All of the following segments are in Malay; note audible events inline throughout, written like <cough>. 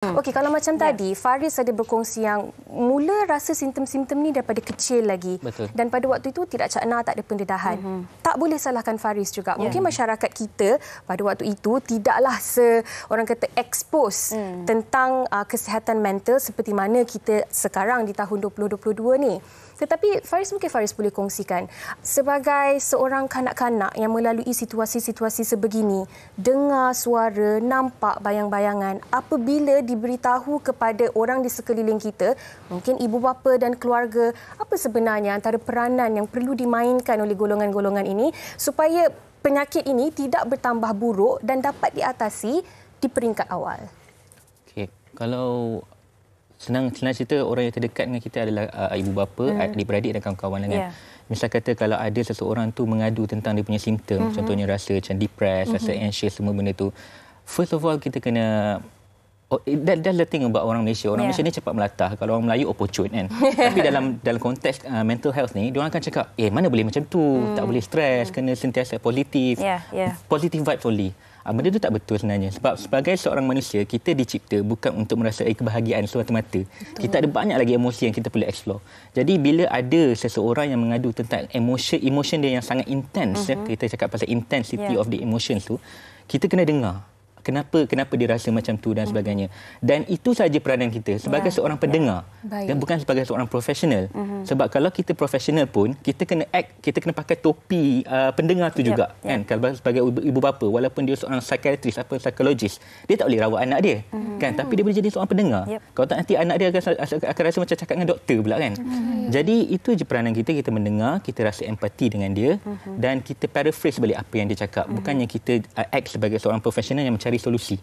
Hmm. Okey, kalau macam ya. tadi, Faris ada berkongsi yang mula rasa simptom-simptom ni daripada kecil lagi. Betul. Dan pada waktu itu, tidak cakna, tak ada pendedahan. Mm -hmm. Tak boleh salahkan Faris juga. Ya. Mungkin masyarakat kita pada waktu itu tidaklah se orang kata expose mm. tentang uh, kesihatan mental seperti mana kita sekarang di tahun 2022 ni. Tetapi Faris mungkin Faris boleh kongsikan sebagai seorang kanak-kanak yang melalui situasi-situasi sebegini, dengar suara, nampak bayang-bayangan apabila diberitahu kepada orang di sekeliling kita, mungkin ibu bapa dan keluarga, apa sebenarnya antara peranan yang perlu dimainkan oleh golongan-golongan ini supaya penyakit ini tidak bertambah buruk dan dapat diatasi di peringkat awal. Okay. Kalau senang senang cerita orang yang terdekat dengan kita adalah uh, ibu bapa, mm adik beradik dan kawan-kawan dengan. Yeah. Misal kata kalau ada seseorang tu mengadu tentang dia punya simptom, mm-hmm. contohnya rasa macam depressed, mm-hmm. rasa hmm. anxious semua benda tu. First of all kita kena Oh, that, that's the thing about orang Malaysia. Orang yeah. Malaysia ni cepat melatah. Kalau orang Melayu, opocut oh, kan. <laughs> Tapi dalam dalam konteks uh, mental health ni, diorang akan cakap, eh mana boleh macam tu. Mm. Tak hmm. boleh stres, mm. kena sentiasa positif. Yeah, yeah. Positive vibes only. Ah, benda tu tak betul sebenarnya sebab sebagai seorang manusia kita dicipta bukan untuk merasai kebahagiaan semata-mata kita ada banyak lagi emosi yang kita boleh explore jadi bila ada seseorang yang mengadu tentang emosi emosi dia yang sangat intense uh-huh. ya, mhm. kita cakap pasal intensity yeah. of the emotion tu kita kena dengar kenapa kenapa dia rasa macam tu dan sebagainya. Dan itu saja peranan kita sebagai ya. seorang ya. pendengar ya. dan bukan sebagai seorang profesional. Uh-huh. Mhm. Sebab kalau kita profesional pun kita kena act kita kena pakai topi uh, pendengar tu ya. juga ya. kan kalau sebagai ibu bapa walaupun dia seorang psikiatris apa psikologis dia tak boleh rawat anak dia uh-huh. kan tapi dia boleh jadi seorang pendengar. Ya. Kalau tak nanti anak dia akan, akan rasa macam cakap dengan doktor pula kan. Uh-huh. Jadi itu je peranan kita kita mendengar, kita rasa empati dengan dia uh-huh. dan kita paraphrase balik apa yang dia cakap. Uh-huh. Bukannya kita uh, act sebagai seorang profesional yang mencari solusi.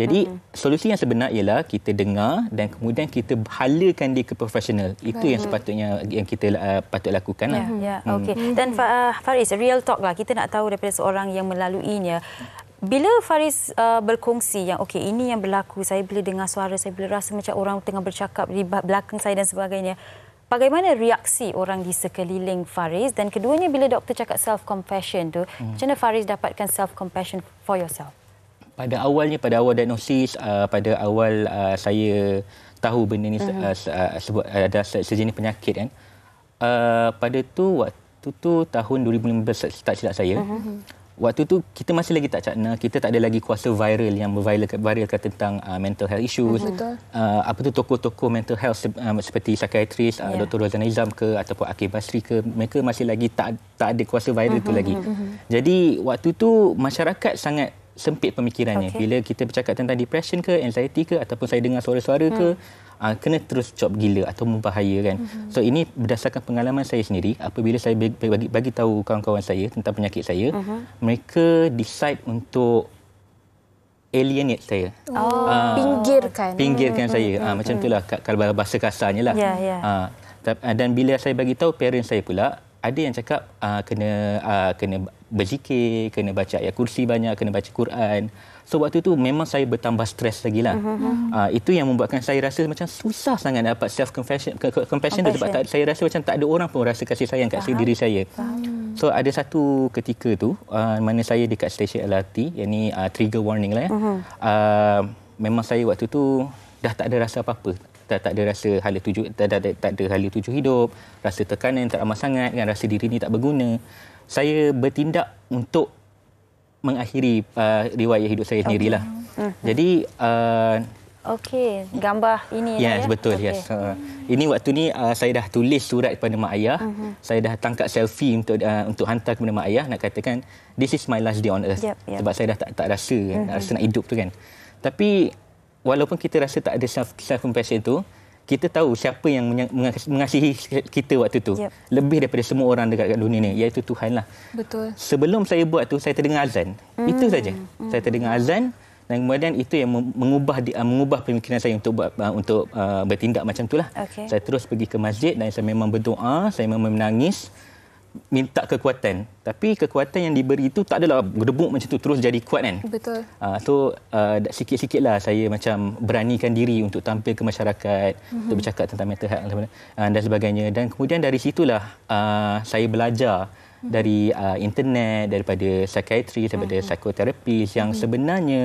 Jadi hmm solusi yang sebenar ialah kita dengar dan kemudian kita halakan dia ke profesional. Itu hmm yang sepatutnya yang kita uh, patut lakukan. Yeah. Lah. Yeah. Ya, hmm. Okay. Dan uh, Faris, real talk lah. Kita nak tahu daripada seorang yang melaluinya. Bila Faris uh, berkongsi yang okay, ini yang berlaku, saya boleh dengar suara, saya boleh rasa macam orang tengah bercakap di belakang saya dan sebagainya. Bagaimana reaksi orang di sekeliling Faris? Dan keduanya bila doktor cakap self-compassion tu, mm. macam mana Faris dapatkan self-compassion for yourself? pada awalnya pada awal diagnosis uh, pada awal uh, saya tahu benda ni uh-huh. uh, ada sejenis penyakit kan uh, pada tu waktu tu tahun 2015 tak silap saya uh-huh. waktu tu kita masih lagi tak cakna kita tak ada lagi kuasa viral yang viral viral tentang uh, mental health issues uh-huh. uh, apa tu toko-toko mental health uh, seperti psychiatrist uh, yeah. Dr. Rozana Izam ke ataupun Akif Basri ke mereka masih lagi tak tak ada kuasa viral uh-huh. tu lagi uh-huh. jadi waktu tu masyarakat sangat sempit pemikirannya. Okay. Bila kita bercakap tentang depression ke, anxiety ke ataupun saya dengar suara-suara hmm. ke, uh, ah, kena terus cop gila atau membahaya kan. Hmm. So ini berdasarkan pengalaman saya sendiri, apabila saya bagi bagi tahu kawan-kawan saya tentang penyakit saya, hmm. mereka decide untuk alienate saya. Oh, uh, pinggirkan. Pinggirkan hmm. saya. Hmm. Uh, macam itulah hmm. kalau bahasa kasarnya lah. Yeah, ya, ya. yeah. Uh, dan bila saya bagi tahu parents saya pula ada yang cakap uh, kena uh, kena berzikir, kena baca ayat kursi banyak, kena baca Quran. So waktu itu memang saya bertambah stres lagi lah. Uh-huh. Uh, itu yang membuatkan saya rasa macam susah sangat dapat self confession sebab tak, saya rasa macam tak ada orang pun rasa kasih sayang kat diri saya. So ada satu ketika tu uh, mana saya dekat stesen LRT, yang ni uh, trigger warning lah ya. Uh-huh. Uh, memang saya waktu tu dah tak ada rasa apa-apa tak, tak ada rasa hala tujuh tak, tak, tak, tak ada hala tujuh hidup rasa tekanan tak ramah sangat kan rasa diri ni tak berguna saya bertindak untuk mengakhiri uh, riwayat hidup saya sendirilah okay. Mm-hmm. jadi uh, Okey, gambar ini ya, yes, ya. Ya, betul, okay. yes. Uh, ini waktu ni uh, saya dah tulis surat kepada mak ayah. Uh-huh. Saya dah tangkap selfie untuk uh, untuk hantar kepada mak ayah nak katakan this is my last day on earth. Yep, yep. Sebab saya dah tak tak rasa, uh-huh. rasa nak hidup tu kan. Tapi walaupun kita rasa tak ada self self compassion tu kita tahu siapa yang mengasihi kita waktu tu yep. lebih daripada semua orang dekat dunia ini, iaitu Tuhan lah betul sebelum saya buat tu saya terdengar azan mm. itu hmm. saja mm. saya terdengar azan dan kemudian itu yang mengubah ah, mengubah pemikiran saya untuk buat ah, untuk uh, bertindak macam itulah okay. saya terus pergi ke masjid dan saya memang berdoa saya memang menangis minta kekuatan tapi kekuatan yang diberi itu tak adalah gedebuk macam tu terus jadi kuat kan betul uh, so uh, sikit-sikit lah saya macam beranikan diri untuk tampil ke masyarakat mm-hmm. untuk bercakap tentang mental health uh, dan sebagainya dan kemudian dari situlah uh, saya belajar mm-hmm. dari uh, internet daripada psychiatry daripada mm-hmm. psychotherapy yang mm-hmm. sebenarnya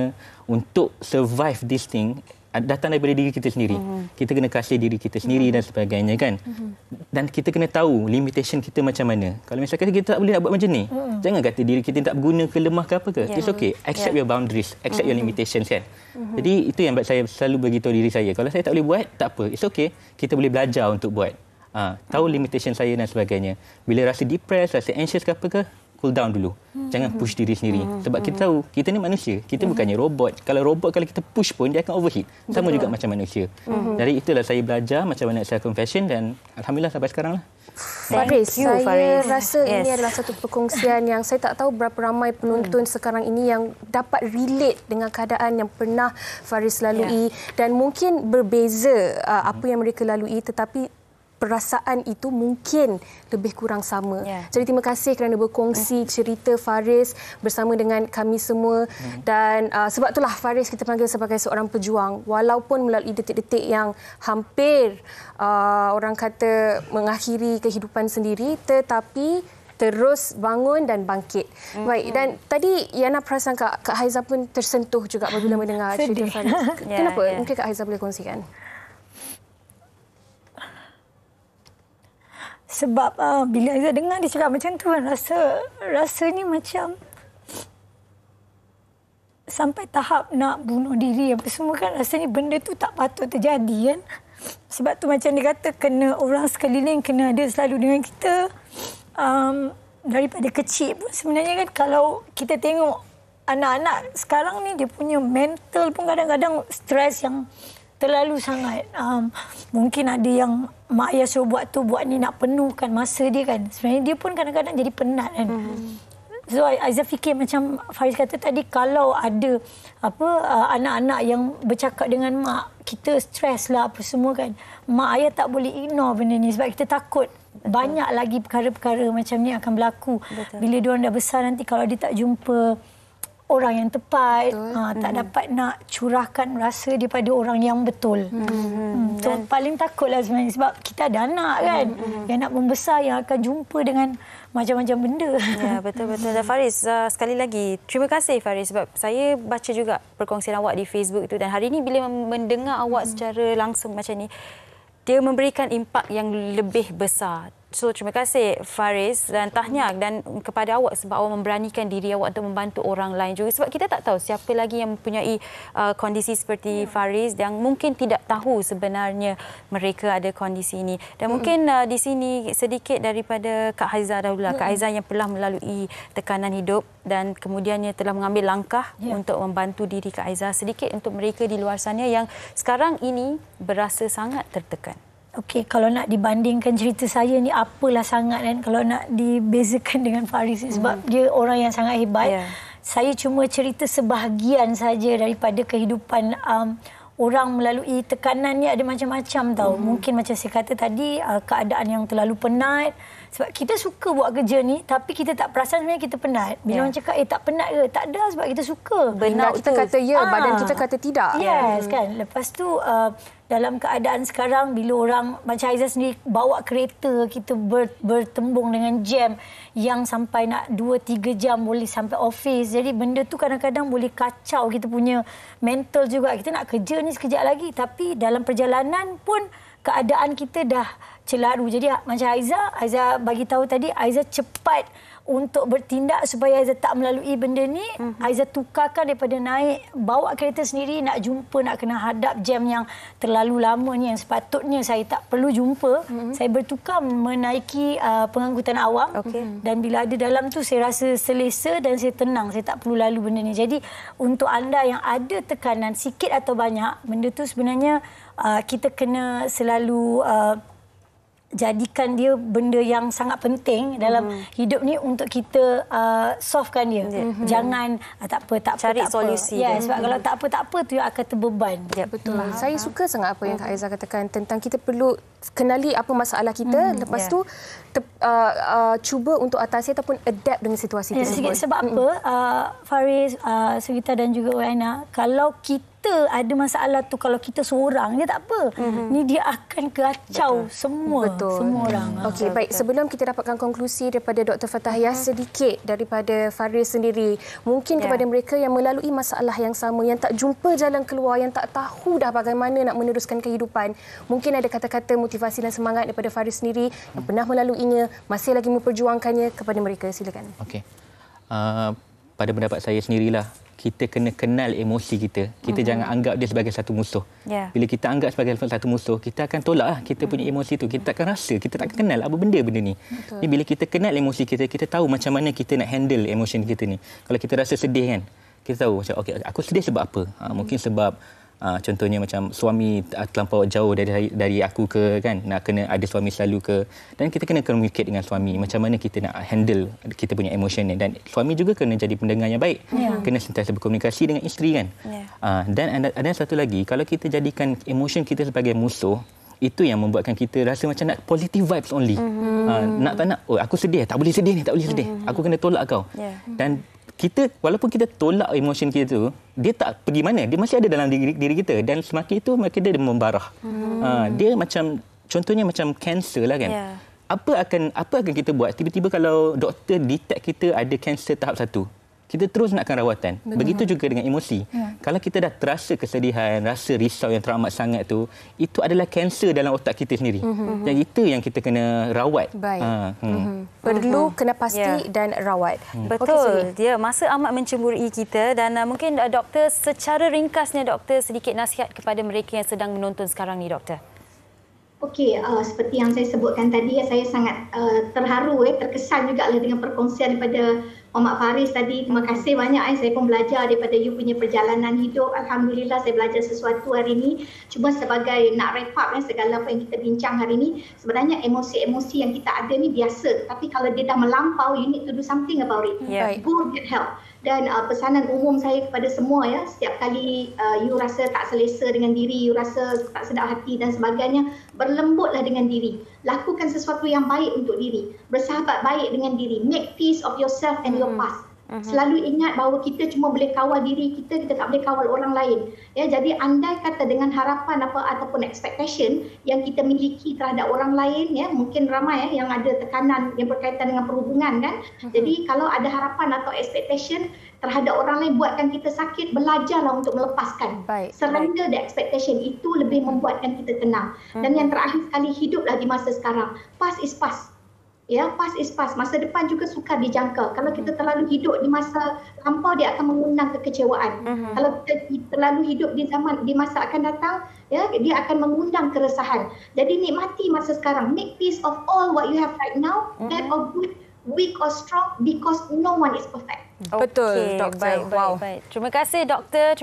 untuk survive this thing Ah, datang daripada diri kita sendiri. Mm-hmm. Kita kena kasih diri kita sendiri mm-hmm. dan sebagainya kan. Mm-hmm. Dan kita kena tahu limitation kita macam mana. Kalau misalkan kita tak boleh nak buat macam ni, mm-hmm. jangan kata diri kita tak berguna ke lemah ke apa ke. Yeah. It's okay. Accept yeah. your boundaries, accept mm-hmm. your hmm. limitations kan. Mm-hmm. Jadi itu yang saya selalu beritahu diri saya. Kalau saya tak boleh buat, tak apa. It's okay. Kita boleh belajar untuk buat. Ha, tahu limitation saya dan sebagainya. Bila rasa depressed, rasa anxious ke apa ke, cool down dulu. Hmm. Jangan push diri sendiri. Hmm. Sebab kita tahu kita ni manusia, kita hmm. bukannya robot. Kalau robot kalau kita push pun dia akan overheat. Sama Betul. juga macam manusia. Hmm. Dari itulah saya belajar macam mana saya confession dan alhamdulillah sampai sekarang lah. Faris, you, saya Faris. rasa yes. ini adalah satu perkongsian yang saya tak tahu berapa ramai penonton hmm. sekarang ini yang dapat relate dengan keadaan yang pernah Faris lalui yeah. dan mungkin berbeza uh, apa hmm. yang mereka lalui tetapi perasaan itu mungkin lebih kurang sama. Yeah. Jadi terima kasih kerana berkongsi hmm. cerita Faris bersama dengan kami semua hmm. dan uh, sebab itulah Faris kita panggil sebagai seorang pejuang walaupun melalui detik-detik yang hampir uh, orang kata mengakhiri kehidupan sendiri tetapi terus bangun dan bangkit. Mm-hmm. Baik dan tadi Yana perasan Kak, Kak Haiza pun tersentuh juga apabila <laughs> mendengar cerita Faris. <laughs> Kenapa? Yeah, yeah. Mungkin Kak Haiza boleh kongsikan. sebab uh, bila Aiza dengar dia cakap macam tu kan rasa ni macam sampai tahap nak bunuh diri apa semua kan rasanya benda tu tak patut terjadi kan sebab tu macam dia kata kena orang sekeliling kena ada selalu dengan kita um, daripada kecil pun sebenarnya kan kalau kita tengok anak-anak sekarang ni dia punya mental pun kadang-kadang stres yang terlalu sangat. Um, mungkin ada yang mak ayah suruh buat tu buat ni nak penuhkan masa dia kan. Sebenarnya dia pun kadang-kadang jadi penat kan. mm So Aiza fikir macam Faris kata tadi kalau ada apa uh, anak-anak yang bercakap dengan mak kita stres lah apa semua kan. Mak ayah tak boleh ignore benda ni sebab kita takut Betul. banyak lagi perkara-perkara macam ni akan berlaku. Betul. Bila dia orang dah besar nanti kalau dia tak jumpa orang yang tepat ha, tak hmm. dapat nak curahkan rasa daripada orang yang betul. Hmm. Hmm. So, hmm. hmm, dan... paling takutlah sebenarnya sebab kita ada anak kan hmm, hmm. yang nak membesar yang akan jumpa dengan macam-macam benda. Ya betul betul. Dan Faris uh, sekali lagi terima kasih Faris sebab saya baca juga perkongsian awak di Facebook itu dan hari ini bila mendengar awak hmm. secara langsung macam ni dia memberikan impak yang lebih besar So terima kasih Faris dan tahniah dan kepada awak sebab awak memberanikan diri awak untuk membantu orang lain juga sebab kita tak tahu siapa lagi yang mempunyai uh, kondisi seperti yeah. Faris yang mungkin tidak tahu sebenarnya mereka ada kondisi ini. Dan mm-hmm. mungkin uh, di sini sedikit daripada Kak Haiza dahulu mm-hmm. Kak Haiza yang telah melalui tekanan hidup dan kemudiannya telah mengambil langkah yeah. untuk membantu diri Kak Haiza sedikit untuk mereka di luar sana yang sekarang ini berasa sangat tertekan. Okey, kalau nak dibandingkan cerita saya ni apalah sangat kan kalau nak dibezakan <laughs> dengan Faris mm. sebab hmm. dia orang yang sangat hebat. Yeah. Saya cuma cerita sebahagian saja daripada kehidupan um, orang melalui tekanan ni ada macam-macam tau. Mm. Mungkin macam saya kata tadi uh, keadaan yang terlalu penat, sebab kita suka buat kerja ni tapi kita tak perasan sebenarnya kita penat. Bila yeah. orang cakap eh tak penat ke? Tak ada sebab kita suka. Benar kita kata ya, ah. badan kita kata tidak. Yes hmm. kan. Lepas tu uh, dalam keadaan sekarang bila orang macam Aizah sendiri bawa kereta kita ber, bertembung dengan jam yang sampai nak 2 3 jam boleh sampai office jadi benda tu kadang-kadang boleh kacau kita punya mental juga kita nak kerja ni sekejap lagi tapi dalam perjalanan pun keadaan kita dah celaru. Jadi macam Aiza, Aiza bagi tahu tadi Aiza cepat untuk bertindak supaya Aiza tak melalui benda ni. Uh-huh. Aiza tukarkan daripada naik bawa kereta sendiri nak jumpa nak kena hadap jam yang terlalu lama ni yang sepatutnya saya tak perlu jumpa. Uh-huh. Saya bertukar menaiki uh, pengangkutan awam okay. Mhm. dan bila ada dalam tu saya rasa selesa dan saya tenang. Saya tak perlu lalu benda ni. Jadi untuk anda yang ada tekanan sikit atau banyak benda tu sebenarnya uh, kita kena selalu uh, jadikan dia benda yang sangat penting dalam mm. hidup ni untuk kita uh, softkan dia. Yeah. Hmm. Hmm. Jangan uh, tak apa tak cari tak solusi. Ya yeah, sebab mm. kalau hmm. tak apa tak apa tu akan terbeban. Yeah, betul. Mm. Saya suka sangat apa yang Kak Aiza katakan tentang kita perlu kenali apa masalah kita mm. lepas yeah. tu te, uh, uh, cuba untuk atasi ataupun adapt dengan situasi yeah, tersebut. sebab mm. apa uh, Faris, uh, Sevita dan juga Wena kalau kita kita ada masalah tu kalau kita seorang dia tak apa. Mm-hmm. Ni dia akan kacau Betul. semua Betul. semua orang. Mm-hmm. Okey, baik. Sebelum kita dapatkan konklusi daripada Dr. Fatahiyah mm-hmm. sedikit daripada Faril sendiri, mungkin yeah. kepada mereka yang melalui masalah yang sama yang tak jumpa jalan keluar, yang tak tahu dah bagaimana nak meneruskan kehidupan, mungkin ada kata-kata motivasi dan semangat daripada Faril sendiri yang pernah melaluinya, masih lagi memperjuangkannya kepada mereka. Silakan. Okey. Uh, pada pendapat saya sendirilah kita kena kenal emosi kita. Kita mm-hmm. jangan anggap dia sebagai satu musuh. Yeah. Bila kita anggap sebagai satu musuh, kita akan tolaklah kita punya mm-hmm. emosi tu. Kita takkan rasa, kita takkan kenal apa benda benda ni. Betul. Ni bila kita kenal emosi kita, kita tahu macam mana kita nak handle emosi kita ni. Kalau kita rasa sedih kan, kita tahu macam okey aku sedih sebab apa? Ha, mungkin mm-hmm. sebab Uh, contohnya macam suami ah, terlampau jauh dari dari aku ke kan nak kena ada suami selalu ke dan kita kena communicate dengan suami macam mana kita nak handle kita punya emotion ni dan suami juga kena jadi pendengar yang baik yeah. kena sentiasa berkomunikasi dengan isteri kan yeah. Ya. uh, dan ada, ada satu lagi kalau kita jadikan emotion kita sebagai musuh itu yang membuatkan kita rasa macam nak positive vibes only mm-hmm. uh, nak tak nak oh aku sedih tak boleh sedih ni tak boleh sedih mm-hmm. aku kena tolak kau yeah. dan kita walaupun kita tolak emosi kita tu dia tak pergi mana dia masih ada dalam diri, diri kita dan semakin itu makin dia membara. hmm. uh, dia macam contohnya macam kanser lah kan yeah. apa akan apa akan kita buat tiba-tiba kalau doktor detect kita ada kanser tahap satu kita terus nakkan rawatan. Betul. Begitu juga dengan emosi. Ya. Kalau kita dah terasa kesedihan, rasa risau yang teramat sangat tu, itu adalah kanser dalam otak kita sendiri. Mm-hmm. Yang itu yang kita kena rawat. Baik. Ha, hmm. Mhm. Mhm. Perlu mhm. kena pasti ya. dan rawat. Hmm. Betul. Dia masa amat mencemburui kita dan uh, mungkin uh, doktor secara ringkasnya doktor sedikit nasihat kepada mereka yang sedang menonton sekarang ni doktor. Okey, uh, seperti yang saya sebutkan tadi, ya, saya sangat uh, terharu, eh, terkesan juga lah dengan perkongsian daripada Omak Faris tadi. Terima kasih banyak. Eh. Saya pun belajar daripada you punya perjalanan hidup. Alhamdulillah saya belajar sesuatu hari ini. Cuma sebagai nak wrap up eh, segala apa yang kita bincang hari ini, sebenarnya emosi-emosi yang kita ada ni biasa. Tapi kalau dia dah melampau, you need to do something about it. Yeah. Go get help dan uh, pesanan umum saya kepada semua ya setiap kali uh, you rasa tak selesa dengan diri you rasa tak sedap hati dan sebagainya berlembutlah dengan diri lakukan sesuatu yang baik untuk diri bersahabat baik dengan diri make peace of yourself and mm-hmm. your hmm. past Uh-huh. Selalu ingat bahawa kita cuma boleh kawal diri kita, kita tak boleh kawal orang lain. Ya, jadi andai kata dengan harapan apa ataupun expectation yang kita miliki terhadap orang lain ya, mungkin ramai ya, yang ada tekanan yang berkaitan dengan perhubungan kan. Uh-huh. Jadi kalau ada harapan atau expectation terhadap orang lain buatkan kita sakit, belajarlah untuk melepaskan. Baik. Surrender Baik. the expectation itu lebih membuatkan kita tenang. Uh-huh. Dan yang terakhir sekali hiduplah di masa sekarang. Past is past. Ya, pas is pas. Masa depan juga sukar dijangka. Kalau kita terlalu hidup di masa lampau, dia akan mengundang kekecewaan. Uh-huh. Kalau kita terlalu hidup di zaman di masa akan datang, ya, dia akan mengundang keresahan. Jadi nikmati masa sekarang. Make peace of all what you have right now. Mhm. Have uh-huh. a good weak or strong because no one is perfect. Okay. Betul, doktor. Baik, baik, baik. Terima kasih, doktor.